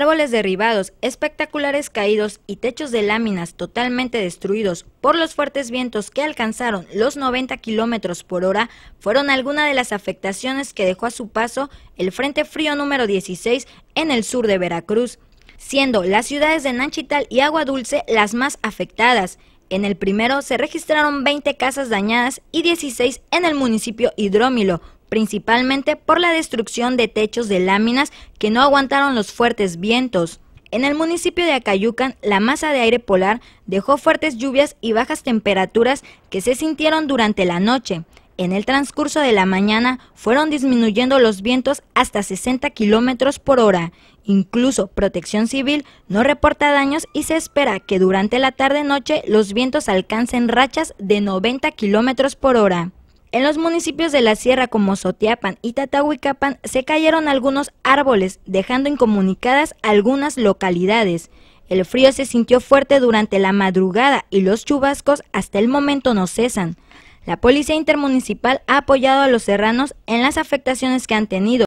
Árboles derribados, espectaculares caídos y techos de láminas totalmente destruidos por los fuertes vientos que alcanzaron los 90 kilómetros por hora fueron algunas de las afectaciones que dejó a su paso el Frente Frío número 16 en el sur de Veracruz, siendo las ciudades de Nanchital y Agua Dulce las más afectadas. En el primero se registraron 20 casas dañadas y 16 en el municipio Hidrómilo, principalmente por la destrucción de techos de láminas que no aguantaron los fuertes vientos. En el municipio de Acayucan, la masa de aire polar dejó fuertes lluvias y bajas temperaturas que se sintieron durante la noche. En el transcurso de la mañana fueron disminuyendo los vientos hasta 60 kilómetros por hora. Incluso Protección Civil no reporta daños y se espera que durante la tarde-noche los vientos alcancen rachas de 90 kilómetros por hora. En los municipios de la sierra como Sotiapan y Tatahuicapan se cayeron algunos árboles, dejando incomunicadas algunas localidades. El frío se sintió fuerte durante la madrugada y los chubascos hasta el momento no cesan. La Policía Intermunicipal ha apoyado a los serranos en las afectaciones que han tenido.